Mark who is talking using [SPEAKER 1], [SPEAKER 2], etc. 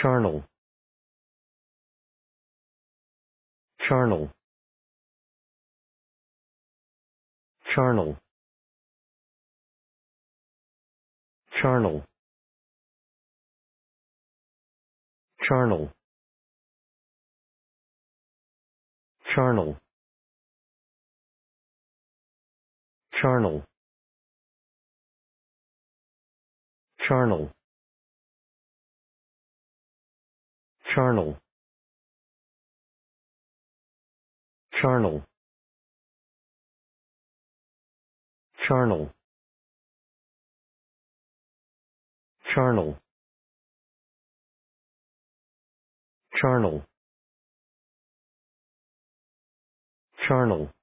[SPEAKER 1] charnel charnel charnel charnel charnel charnel charnel charnel charnel charnel charnel charnel charnel charnel